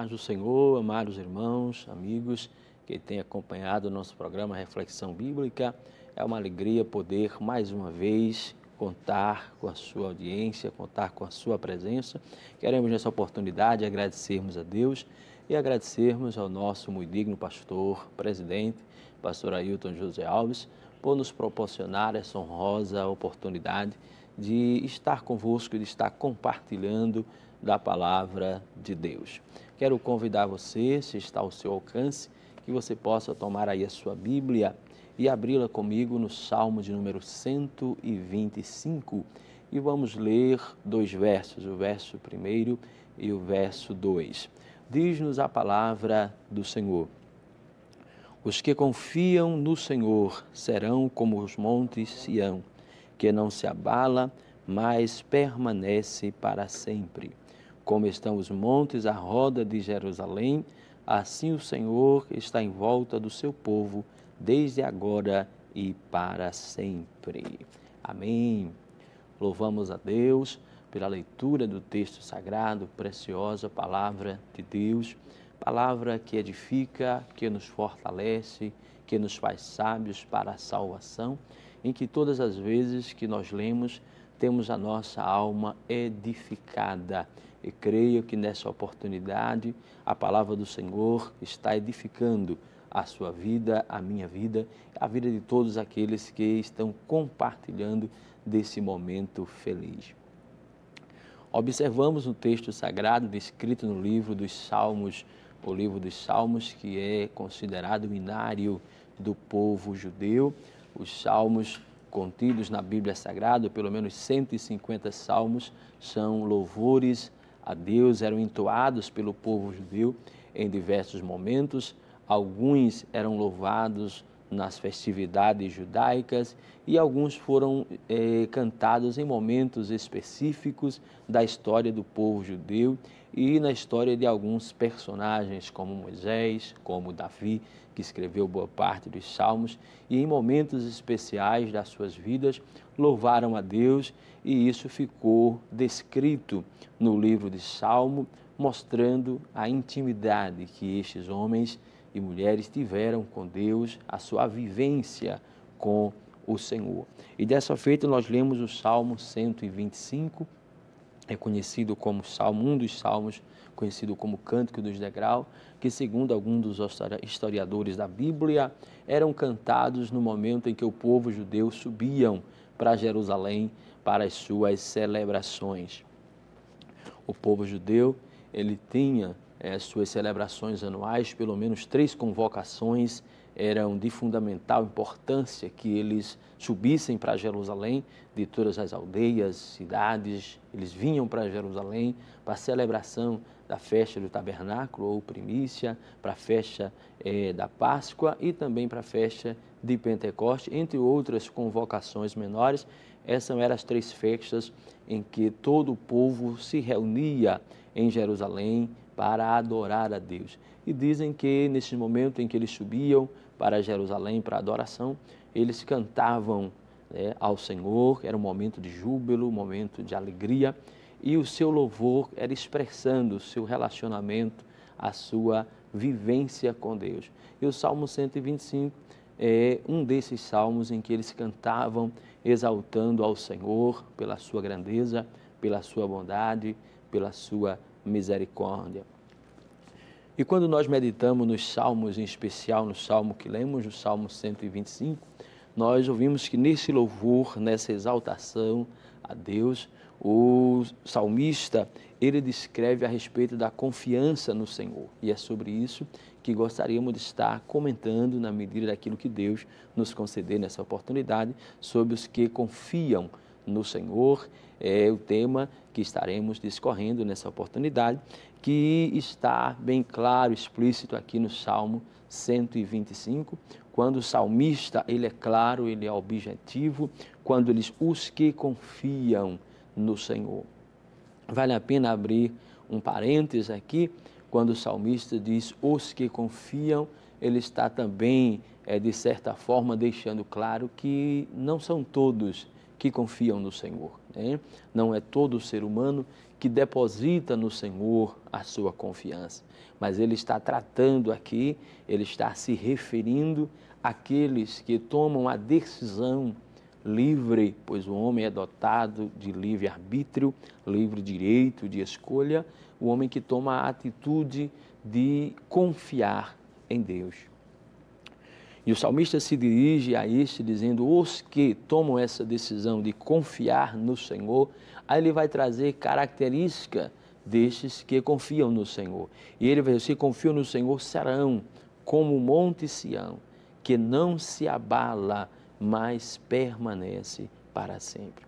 paz do Senhor, amados irmãos, amigos que têm acompanhado o nosso programa Reflexão Bíblica. É uma alegria poder mais uma vez contar com a sua audiência, contar com a sua presença. Queremos nessa oportunidade agradecermos a Deus e agradecermos ao nosso muito digno pastor, presidente, pastor Ailton José Alves, por nos proporcionar essa honrosa oportunidade de estar convosco, de estar compartilhando da palavra de Deus. Quero convidar você, se está ao seu alcance, que você possa tomar aí a sua Bíblia e abri-la comigo no Salmo de número 125. E vamos ler dois versos, o verso primeiro e o verso 2. Diz-nos a palavra do Senhor. Os que confiam no Senhor serão como os montes Sião, que não se abala, mas permanece para sempre. Como estão os montes à roda de Jerusalém, assim o Senhor está em volta do seu povo, desde agora e para sempre. Amém. Louvamos a Deus pela leitura do texto sagrado, preciosa palavra de Deus, palavra que edifica, que nos fortalece, que nos faz sábios para a salvação, em que todas as vezes que nós lemos, temos a nossa alma edificada e creio que nessa oportunidade a palavra do Senhor está edificando a sua vida, a minha vida, a vida de todos aqueles que estão compartilhando desse momento feliz. Observamos no texto sagrado descrito no livro dos Salmos, o livro dos Salmos, que é considerado o inário do povo judeu, os salmos contidos na Bíblia Sagrada, pelo menos 150 salmos, são louvores a Deus eram entoados pelo povo judeu em diversos momentos, alguns eram louvados nas festividades judaicas e alguns foram eh, cantados em momentos específicos da história do povo judeu e na história de alguns personagens, como Moisés, como Davi que escreveu boa parte dos salmos e, em momentos especiais das suas vidas, louvaram a Deus, e isso ficou descrito no livro de Salmo, mostrando a intimidade que estes homens e mulheres tiveram com Deus, a sua vivência com o Senhor. E dessa feita nós lemos o Salmo 125, é conhecido como Salmo, um dos salmos conhecido como Cântico dos Degrau, que, segundo alguns dos historiadores da Bíblia, eram cantados no momento em que o povo judeu subiam para Jerusalém para as suas celebrações. O povo judeu ele tinha é, suas celebrações anuais, pelo menos três convocações eram de fundamental importância que eles subissem para Jerusalém, de todas as aldeias, cidades, eles vinham para Jerusalém para a celebração da festa do tabernáculo ou primícia, para a festa é, da Páscoa e também para a festa de Pentecoste, entre outras convocações menores. Essas eram as três festas em que todo o povo se reunia em Jerusalém para adorar a Deus. E dizem que nesse momento em que eles subiam para Jerusalém para adoração, eles cantavam né, ao Senhor, era um momento de júbilo, um momento de alegria e o seu louvor era expressando o seu relacionamento, a sua vivência com Deus. E o Salmo 125 é um desses salmos em que eles cantavam exaltando ao Senhor pela sua grandeza, pela sua bondade, pela sua misericórdia. E quando nós meditamos nos salmos, em especial no salmo que lemos, o Salmo 125, nós ouvimos que nesse louvor, nessa exaltação a Deus, o salmista, ele descreve a respeito da confiança no Senhor. E é sobre isso que gostaríamos de estar comentando na medida daquilo que Deus nos conceder nessa oportunidade, sobre os que confiam no Senhor, é o tema que estaremos discorrendo nessa oportunidade, que está bem claro, explícito aqui no Salmo 125, quando o salmista, ele é claro, ele é objetivo, quando eles os que confiam no Senhor. Vale a pena abrir um parênteses aqui, quando o salmista diz os que confiam, ele está também, é, de certa forma, deixando claro que não são todos que confiam no Senhor. Né? Não é todo ser humano que deposita no Senhor a sua confiança. Mas ele está tratando aqui, ele está se referindo àqueles que tomam a decisão livre, pois o homem é dotado de livre arbítrio, livre direito de escolha, o homem que toma a atitude de confiar em Deus. E o salmista se dirige a este dizendo: Os que tomam essa decisão de confiar no Senhor, aí ele vai trazer característica destes que confiam no Senhor. E ele vai dizer: Confiam no Senhor serão como o monte Sião, que não se abala, mas permanece para sempre.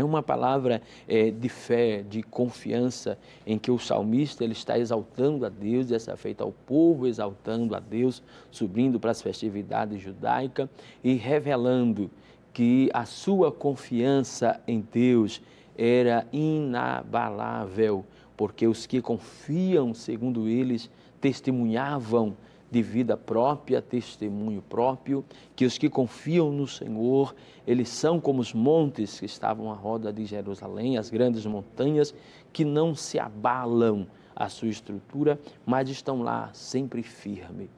É uma palavra é, de fé, de confiança, em que o salmista ele está exaltando a Deus, essa feita ao povo, exaltando a Deus, subindo para as festividades judaicas e revelando que a sua confiança em Deus era inabalável, porque os que confiam, segundo eles, testemunhavam de vida própria, testemunho próprio, que os que confiam no Senhor, eles são como os montes que estavam à roda de Jerusalém, as grandes montanhas que não se abalam a sua estrutura, mas estão lá sempre firme.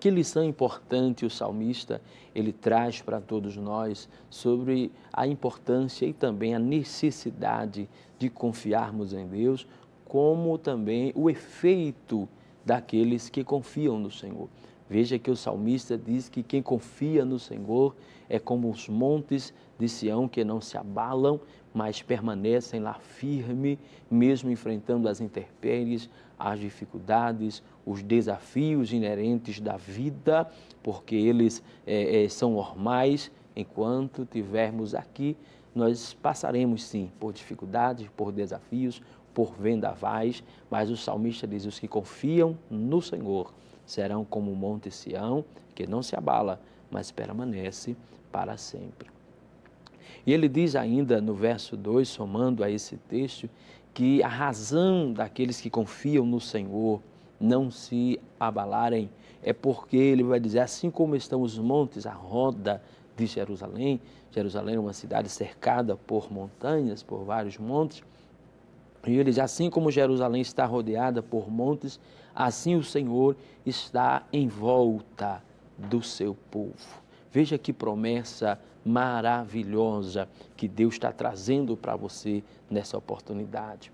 Que lição importante o salmista ele traz para todos nós sobre a importância e também a necessidade de confiarmos em Deus, como também o efeito daqueles que confiam no Senhor. Veja que o salmista diz que quem confia no Senhor é como os montes de Sião que não se abalam, mas permanecem lá firme, mesmo enfrentando as intempéries, as dificuldades, os desafios inerentes da vida, porque eles é, é, são normais. Enquanto tivermos aqui, nós passaremos sim por dificuldades, por desafios, por vendavais, mas o salmista diz: os que confiam no Senhor serão como o monte Sião, que não se abala, mas permanece para sempre. E ele diz ainda no verso 2, somando a esse texto, que a razão daqueles que confiam no Senhor não se abalarem é porque ele vai dizer: assim como estão os montes à roda de Jerusalém, Jerusalém é uma cidade cercada por montanhas, por vários montes e ele diz: Assim como Jerusalém está rodeada por montes, assim o Senhor está em volta do seu povo. Veja que promessa maravilhosa que Deus está trazendo para você nessa oportunidade.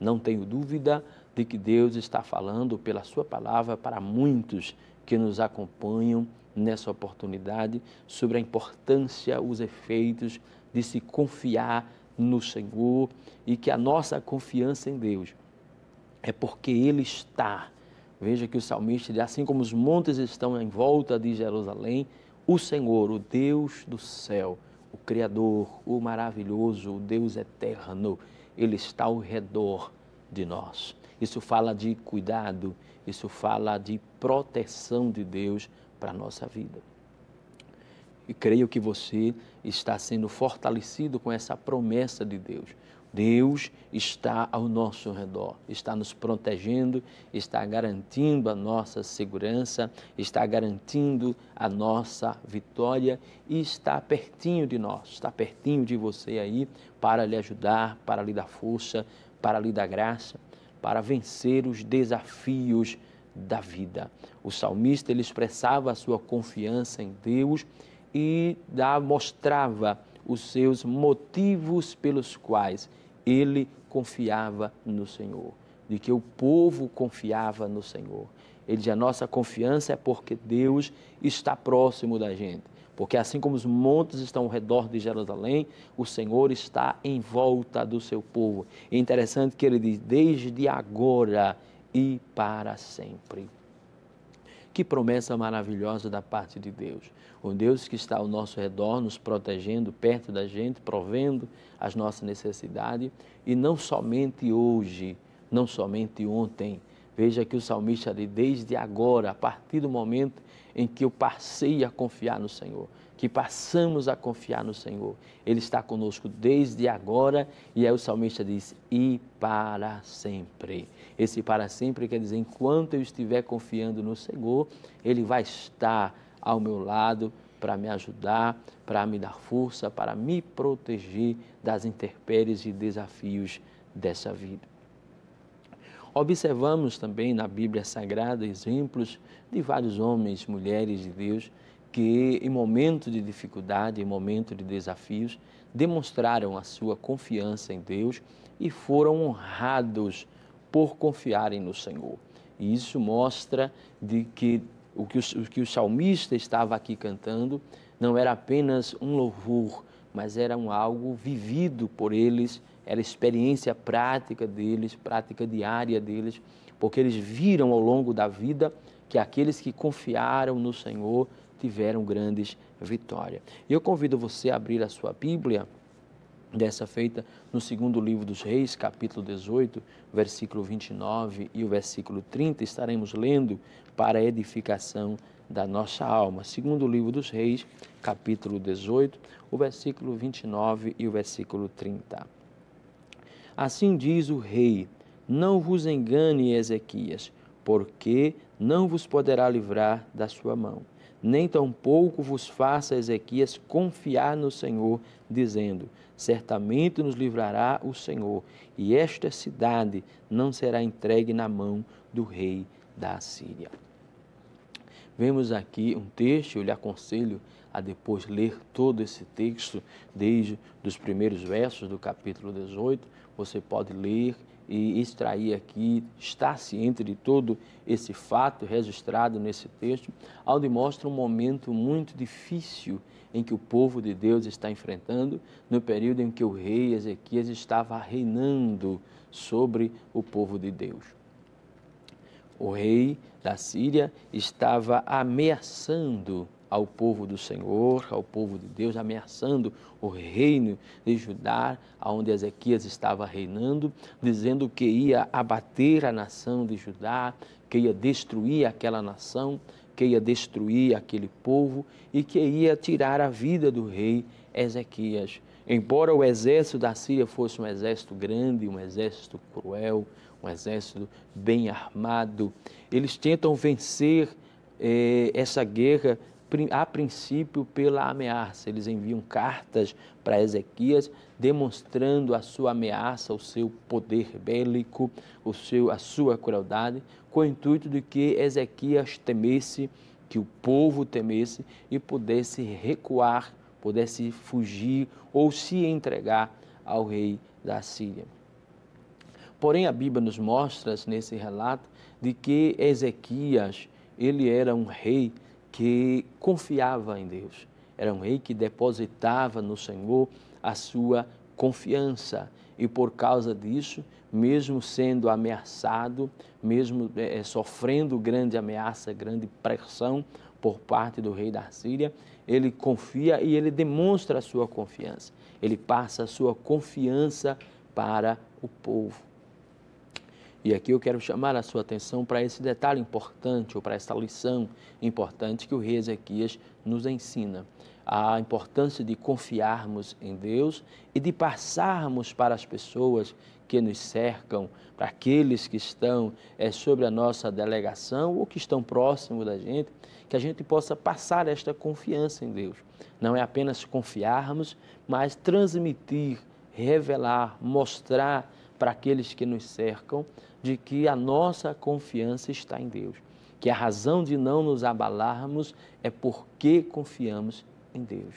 Não tenho dúvida de que Deus está falando pela Sua palavra para muitos que nos acompanham nessa oportunidade sobre a importância, os efeitos de se confiar no Senhor e que a nossa confiança em Deus é porque Ele está. Veja que o salmista diz: assim como os montes estão em volta de Jerusalém, o Senhor, o Deus do céu, o Criador, o maravilhoso, o Deus eterno, Ele está ao redor de nós. Isso fala de cuidado, isso fala de proteção de Deus para a nossa vida e creio que você está sendo fortalecido com essa promessa de Deus. Deus está ao nosso redor, está nos protegendo, está garantindo a nossa segurança, está garantindo a nossa vitória e está pertinho de nós, está pertinho de você aí para lhe ajudar, para lhe dar força, para lhe dar graça, para vencer os desafios da vida. O salmista ele expressava a sua confiança em Deus e da, mostrava os seus motivos pelos quais ele confiava no Senhor, de que o povo confiava no Senhor. Ele diz: a nossa confiança é porque Deus está próximo da gente. Porque assim como os montes estão ao redor de Jerusalém, o Senhor está em volta do seu povo. É interessante que ele diz: desde agora e para sempre. Que promessa maravilhosa da parte de Deus. O Deus que está ao nosso redor, nos protegendo, perto da gente, provendo as nossas necessidades. E não somente hoje, não somente ontem. Veja que o salmista diz: desde agora, a partir do momento em que eu passei a confiar no Senhor que passamos a confiar no Senhor. Ele está conosco desde agora, e aí o salmista diz: e para sempre. Esse para sempre quer dizer, enquanto eu estiver confiando no Senhor, Ele vai estar ao meu lado para me ajudar, para me dar força, para me proteger das intempéries e desafios dessa vida. Observamos também na Bíblia Sagrada exemplos de vários homens, mulheres de Deus que em momento de dificuldade, em momento de desafios, demonstraram a sua confiança em Deus e foram honrados por confiarem no Senhor. E isso mostra de que o que o, que o salmista estava aqui cantando não era apenas um louvor, mas era um algo vivido por eles, era experiência prática deles, prática diária deles, porque eles viram ao longo da vida que aqueles que confiaram no Senhor tiveram grandes vitórias. E eu convido você a abrir a sua Bíblia dessa feita no segundo livro dos Reis, capítulo 18, versículo 29 e o versículo 30, estaremos lendo para a edificação da nossa alma. Segundo livro dos Reis, capítulo 18, o versículo 29 e o versículo 30. Assim diz o rei: Não vos engane, Ezequias, porque não vos poderá livrar da sua mão nem tampouco vos faça Ezequias confiar no Senhor, dizendo: Certamente nos livrará o Senhor, e esta cidade não será entregue na mão do rei da Síria. Vemos aqui um texto, eu lhe aconselho a depois ler todo esse texto, desde os primeiros versos do capítulo 18. Você pode ler e extrair aqui, estar ciente de todo esse fato registrado nesse texto, ao mostra um momento muito difícil em que o povo de Deus está enfrentando, no período em que o rei Ezequias estava reinando sobre o povo de Deus. O rei da Síria estava ameaçando ao povo do Senhor, ao povo de Deus, ameaçando o reino de Judá, onde Ezequias estava reinando, dizendo que ia abater a nação de Judá, que ia destruir aquela nação, que ia destruir aquele povo e que ia tirar a vida do rei Ezequias. Embora o exército da Síria fosse um exército grande, um exército cruel, um exército bem armado, eles tentam vencer eh, essa guerra a princípio pela ameaça. Eles enviam cartas para Ezequias demonstrando a sua ameaça, o seu poder bélico, o seu, a sua crueldade, com o intuito de que Ezequias temesse, que o povo temesse e pudesse recuar, pudesse fugir ou se entregar ao rei da Síria. Porém, a Bíblia nos mostra nesse relato de que Ezequias, ele era um rei que confiava em Deus. Era um rei que depositava no Senhor a sua confiança. E por causa disso, mesmo sendo ameaçado, mesmo é, sofrendo grande ameaça, grande pressão por parte do rei da Síria, ele confia e ele demonstra a sua confiança. Ele passa a sua confiança para o povo. E aqui eu quero chamar a sua atenção para esse detalhe importante, ou para essa lição importante que o rei Ezequias nos ensina. A importância de confiarmos em Deus e de passarmos para as pessoas que nos cercam, para aqueles que estão é, sobre a nossa delegação ou que estão próximos da gente, que a gente possa passar esta confiança em Deus. Não é apenas confiarmos, mas transmitir, revelar, mostrar para aqueles que nos cercam de que a nossa confiança está em Deus, que a razão de não nos abalarmos é porque confiamos em Deus.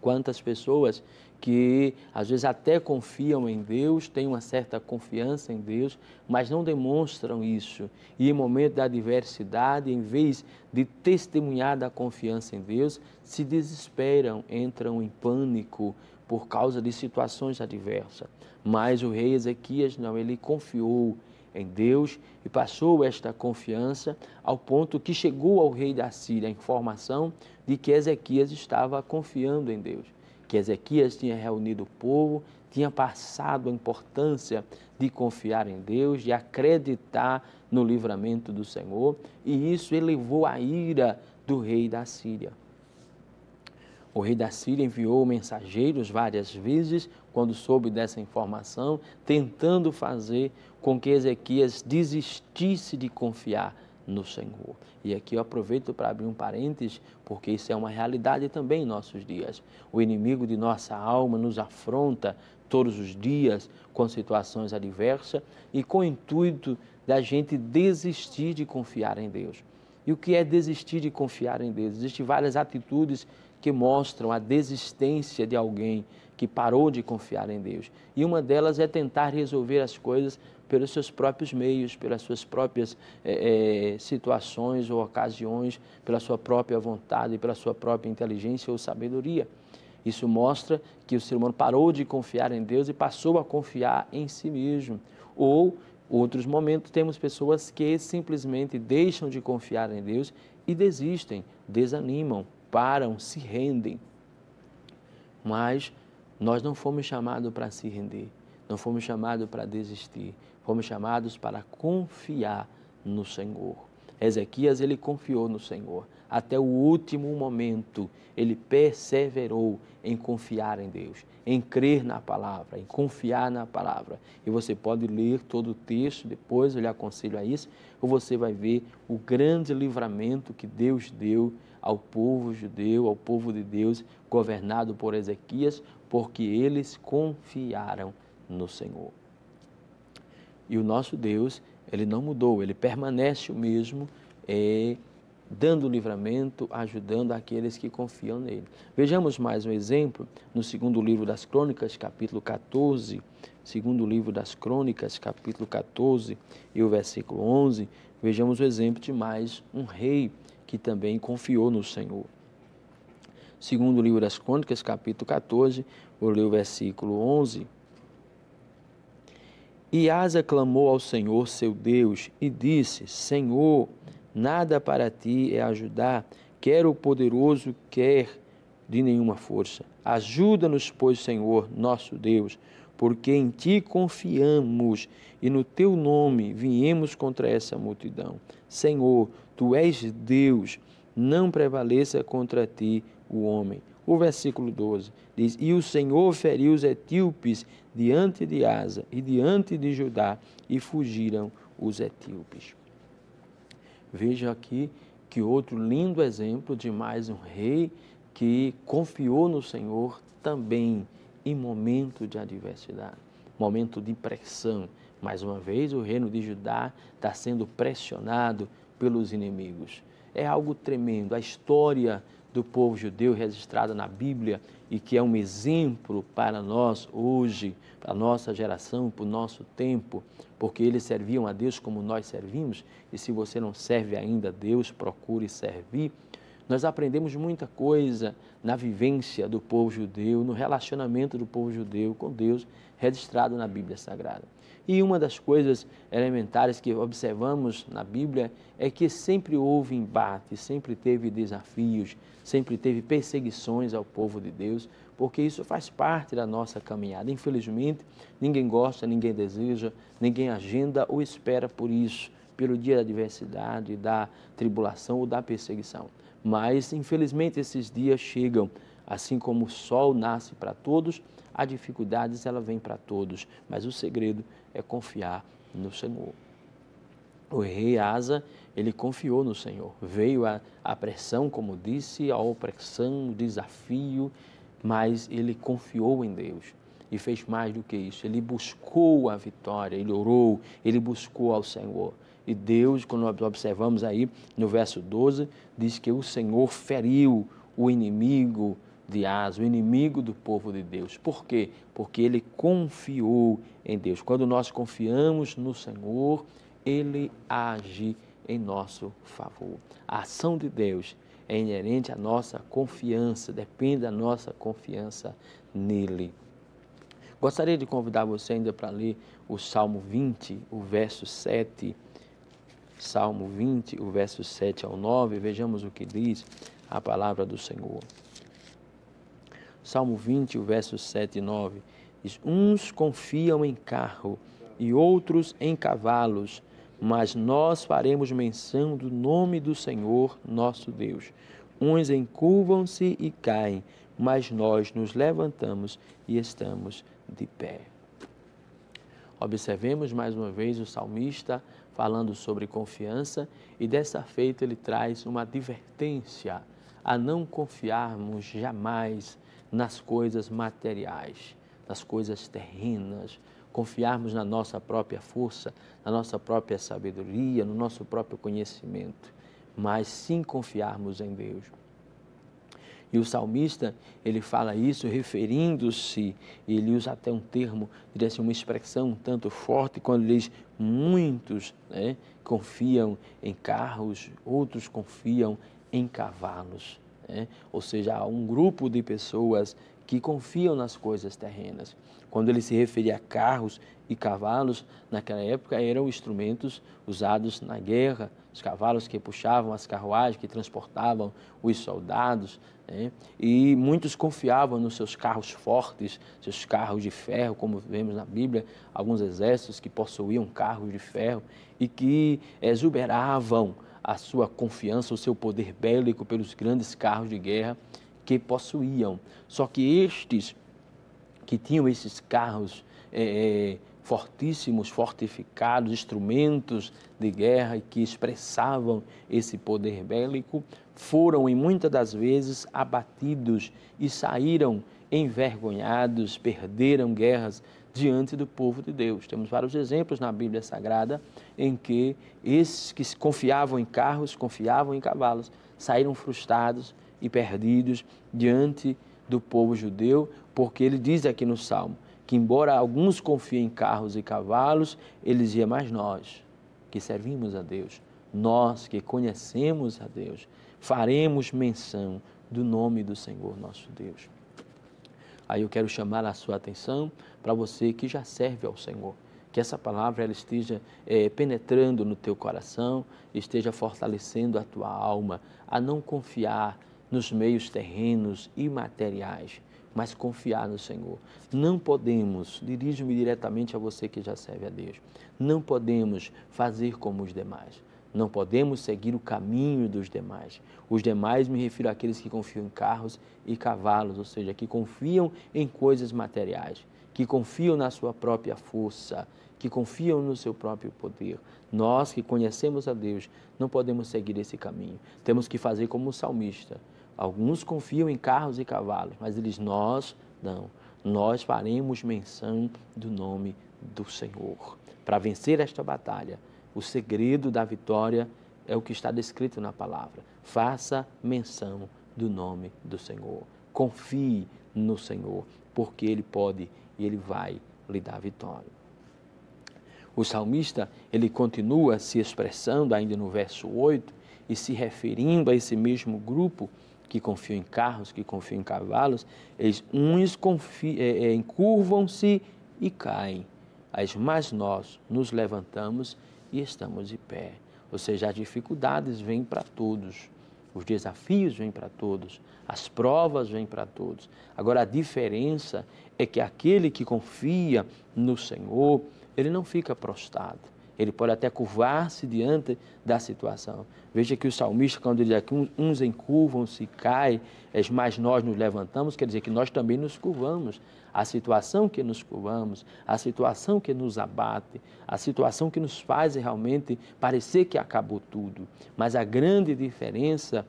Quantas pessoas que às vezes até confiam em Deus, têm uma certa confiança em Deus, mas não demonstram isso. E em momento da adversidade, em vez de testemunhar da confiança em Deus, se desesperam, entram em pânico, por causa de situações adversas. Mas o rei Ezequias não, ele confiou em Deus e passou esta confiança ao ponto que chegou ao rei da Síria a informação de que Ezequias estava confiando em Deus, que Ezequias tinha reunido o povo, tinha passado a importância de confiar em Deus, de acreditar no livramento do Senhor, e isso elevou a ira do rei da Síria. O rei da Síria enviou mensageiros várias vezes quando soube dessa informação, tentando fazer com que Ezequias desistisse de confiar no Senhor. E aqui eu aproveito para abrir um parênteses, porque isso é uma realidade também em nossos dias. O inimigo de nossa alma nos afronta todos os dias com situações adversas e com o intuito da gente desistir de confiar em Deus. E o que é desistir de confiar em Deus? Existem várias atitudes que mostram a desistência de alguém que parou de confiar em Deus. E uma delas é tentar resolver as coisas pelos seus próprios meios, pelas suas próprias é, é, situações ou ocasiões, pela sua própria vontade, pela sua própria inteligência ou sabedoria. Isso mostra que o ser humano parou de confiar em Deus e passou a confiar em si mesmo. Ou, outros momentos, temos pessoas que simplesmente deixam de confiar em Deus e desistem, desanimam, param, se rendem. Mas nós não fomos chamados para se render, não fomos chamados para desistir, fomos chamados para confiar no Senhor. Ezequias, ele confiou no Senhor. Até o último momento, ele perseverou em confiar em Deus, em crer na palavra, em confiar na palavra. E você pode ler todo o texto depois, eu lhe aconselho a isso, ou você vai ver o grande livramento que Deus deu ao povo judeu, ao povo de Deus, governado por Ezequias, porque eles confiaram no Senhor. E o nosso Deus, ele não mudou, ele permanece o mesmo, é, dando livramento, ajudando aqueles que confiam nele. Vejamos mais um exemplo no segundo livro das Crônicas, capítulo 14. Segundo livro das Crônicas, capítulo 14 e o versículo 11, vejamos o exemplo de mais um rei que também confiou no Senhor. Segundo o livro das Crônicas, capítulo 14, vou ler o versículo 11. E Asa clamou ao Senhor, seu Deus, e disse: Senhor, nada para ti é ajudar, quer o poderoso, quer de nenhuma força. Ajuda-nos, pois, Senhor, nosso Deus, porque em ti confiamos e no teu nome viemos contra essa multidão. Senhor, Tu és Deus, não prevaleça contra ti o homem. O versículo 12 diz: E o Senhor feriu os etíopes diante de Asa e diante de Judá, e fugiram os etíopes. Veja aqui que outro lindo exemplo de mais um rei que confiou no Senhor também em momento de adversidade, momento de pressão. Mais uma vez, o reino de Judá está sendo pressionado pelos inimigos. É algo tremendo. A história do povo judeu registrada na Bíblia e que é um exemplo para nós hoje, para a nossa geração, para o nosso tempo, porque eles serviam a Deus como nós servimos, e se você não serve ainda a Deus, procure servir. Nós aprendemos muita coisa na vivência do povo judeu, no relacionamento do povo judeu com Deus, registrado na Bíblia Sagrada. E uma das coisas elementares que observamos na Bíblia é que sempre houve embate, sempre teve desafios, sempre teve perseguições ao povo de Deus, porque isso faz parte da nossa caminhada. Infelizmente, ninguém gosta, ninguém deseja, ninguém agenda ou espera por isso, pelo dia da adversidade, da tribulação ou da perseguição. Mas, infelizmente, esses dias chegam. Assim como o sol nasce para todos, a dificuldades ela vem para todos, mas o segredo é confiar no Senhor. O rei Asa, ele confiou no Senhor. Veio a, a pressão, como disse, a opressão, o desafio, mas ele confiou em Deus e fez mais do que isso. Ele buscou a vitória, ele orou, ele buscou ao Senhor. E Deus, quando nós observamos aí no verso 12, diz que o Senhor feriu o inimigo de Asa, o inimigo do povo de Deus. Por quê? Porque ele confiou em Deus. Quando nós confiamos no Senhor, ele age em nosso favor. A ação de Deus é inerente à nossa confiança, depende da nossa confiança nele. Gostaria de convidar você ainda para ler o Salmo 20, o verso 7. Salmo 20, o verso 7 ao 9, vejamos o que diz a palavra do Senhor. Salmo 20, versos 7 e 9. Diz: Uns confiam em carro e outros em cavalos, mas nós faremos menção do nome do Senhor nosso Deus. Uns encurvam-se e caem, mas nós nos levantamos e estamos de pé. Observemos mais uma vez o salmista falando sobre confiança e dessa feita ele traz uma advertência a não confiarmos jamais nas coisas materiais, nas coisas terrenas, confiarmos na nossa própria força, na nossa própria sabedoria, no nosso próprio conhecimento, mas sim confiarmos em Deus. E o salmista, ele fala isso referindo-se, ele usa até um termo, diria assim, uma expressão um tanto forte, quando ele diz: muitos né, confiam em carros, outros confiam em cavalos né? ou seja, há um grupo de pessoas que confiam nas coisas terrenas. Quando ele se referia a carros e cavalos, naquela época eram instrumentos usados na guerra, os cavalos que puxavam as carruagens, que transportavam os soldados, né? e muitos confiavam nos seus carros fortes, seus carros de ferro, como vemos na Bíblia, alguns exércitos que possuíam carros de ferro e que exuberavam a sua confiança, o seu poder bélico pelos grandes carros de guerra que possuíam. Só que estes que tinham esses carros é, fortíssimos, fortificados, instrumentos de guerra que expressavam esse poder bélico, foram, em muitas das vezes, abatidos e saíram envergonhados, perderam guerras diante do povo de Deus. Temos vários exemplos na Bíblia Sagrada em que esses que confiavam em carros, confiavam em cavalos, saíram frustrados e perdidos diante do povo judeu, porque ele diz aqui no Salmo que, embora alguns confiem em carros e cavalos, ele dizia, mas nós que servimos a Deus, nós que conhecemos a Deus, faremos menção do nome do Senhor nosso Deus. Aí eu quero chamar a sua atenção para você que já serve ao Senhor que essa palavra ela esteja é, penetrando no teu coração, esteja fortalecendo a tua alma a não confiar nos meios terrenos e materiais, mas confiar no Senhor. Não podemos, dirijo-me diretamente a você que já serve a Deus, não podemos fazer como os demais. Não podemos seguir o caminho dos demais. Os demais me refiro àqueles que confiam em carros e cavalos, ou seja, que confiam em coisas materiais, que confiam na sua própria força, que confiam no seu próprio poder. Nós que conhecemos a Deus não podemos seguir esse caminho. Temos que fazer como o salmista. Alguns confiam em carros e cavalos, mas eles nós não. Nós faremos menção do nome do Senhor. Para vencer esta batalha, o segredo da vitória é o que está descrito na palavra. Faça menção do nome do Senhor. Confie no Senhor, porque Ele pode e Ele vai lhe dar vitória. O salmista, ele continua se expressando ainda no verso 8 e se referindo a esse mesmo grupo que confia em carros, que confia em cavalos, eles uns é, é, encurvam-se e caem, as mais nós nos levantamos e estamos de pé. Ou seja, as dificuldades vêm para todos, os desafios vêm para todos, as provas vêm para todos. Agora, a diferença é que aquele que confia no Senhor, ele não fica prostrado. Ele pode até curvar-se diante da situação. Veja que o salmista, quando diz aqui, uns encurvam-se, caem, mas nós nos levantamos, quer dizer que nós também nos curvamos. A situação que nos curvamos, a situação que nos abate, a situação que nos faz realmente parecer que acabou tudo. Mas a grande diferença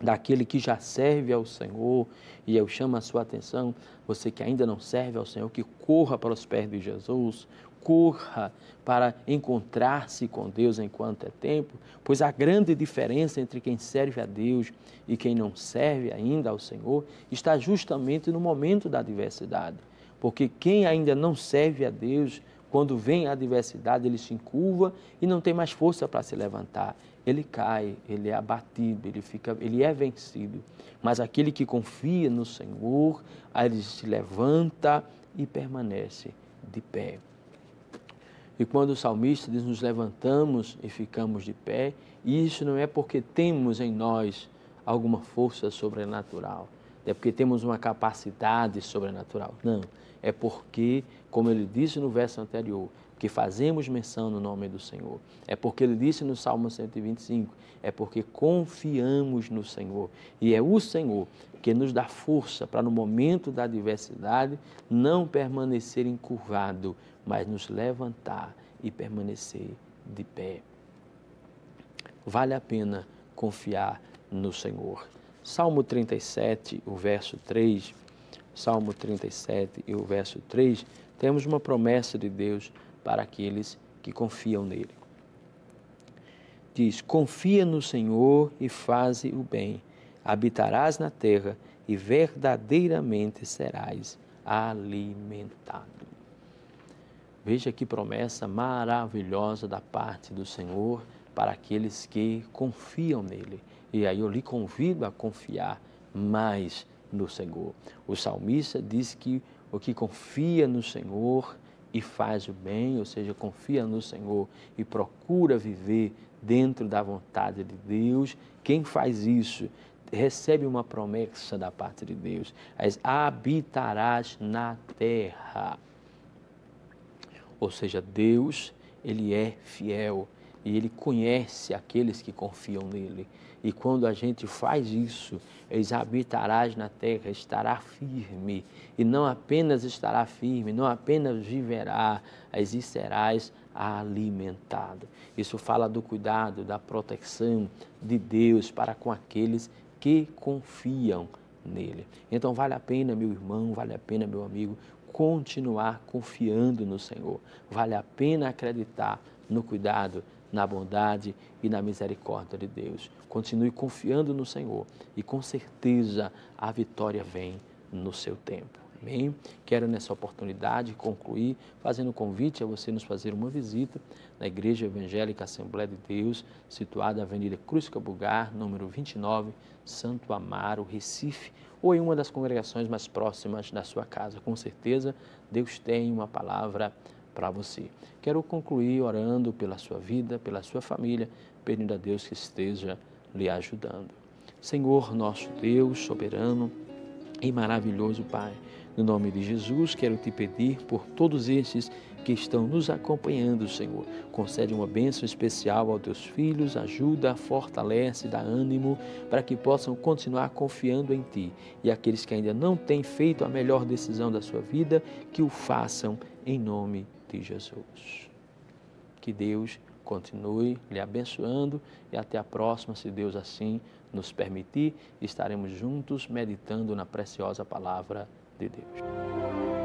daquele que já serve ao Senhor, e eu chamo a sua atenção, você que ainda não serve ao Senhor, que corra para os pés de Jesus, corra para encontrar-se com Deus enquanto é tempo, pois a grande diferença entre quem serve a Deus e quem não serve ainda ao Senhor está justamente no momento da adversidade. Porque quem ainda não serve a Deus, quando vem a adversidade, ele se encurva e não tem mais força para se levantar. Ele cai, ele é abatido, ele, fica, ele é vencido. Mas aquele que confia no Senhor, ele se levanta e permanece de pé. E quando o salmista diz nos levantamos e ficamos de pé, isso não é porque temos em nós alguma força sobrenatural, é porque temos uma capacidade sobrenatural. Não, é porque, como ele disse no verso anterior, que fazemos menção no nome do Senhor. É porque ele disse no Salmo 125, é porque confiamos no Senhor. E é o Senhor que nos dá força para no momento da adversidade não permanecer encurvado, mas nos levantar e permanecer de pé. Vale a pena confiar no Senhor. Salmo 37, o verso 3, Salmo 37 e o verso 3, temos uma promessa de Deus para aqueles que confiam nele. Diz: Confia no Senhor e faze o bem, habitarás na terra e verdadeiramente serás alimentado. Veja que promessa maravilhosa da parte do Senhor para aqueles que confiam nele. E aí eu lhe convido a confiar mais no Senhor. O salmista diz que o que confia no Senhor e faz o bem, ou seja, confia no Senhor e procura viver dentro da vontade de Deus. Quem faz isso recebe uma promessa da parte de Deus: habitarás na terra. Ou seja, Deus, ele é fiel e Ele conhece aqueles que confiam nele. E quando a gente faz isso, eles habitarás na terra, estará firme. E não apenas estará firme, não apenas viverá, serás alimentado. Isso fala do cuidado, da proteção de Deus para com aqueles que confiam nele. Então vale a pena, meu irmão, vale a pena, meu amigo, continuar confiando no Senhor. Vale a pena acreditar no cuidado na bondade e na misericórdia de Deus. Continue confiando no Senhor e com certeza a vitória vem no seu tempo. Amém? Quero nessa oportunidade concluir fazendo um convite a você nos fazer uma visita na Igreja Evangélica Assembleia de Deus, situada na Avenida Cruz Cabugar, número 29, Santo Amaro, Recife, ou em uma das congregações mais próximas da sua casa. Com certeza, Deus tem uma palavra para você. Quero concluir orando pela sua vida, pela sua família, pedindo a Deus que esteja lhe ajudando. Senhor, nosso Deus soberano e maravilhoso Pai, no nome de Jesus, quero te pedir por todos esses que estão nos acompanhando, Senhor. Concede uma bênção especial aos teus filhos, ajuda, fortalece, dá ânimo para que possam continuar confiando em ti. E aqueles que ainda não têm feito a melhor decisão da sua vida, que o façam em nome de Jesus. Que Deus continue lhe abençoando e até a próxima, se Deus assim nos permitir, estaremos juntos meditando na preciosa palavra de Deus.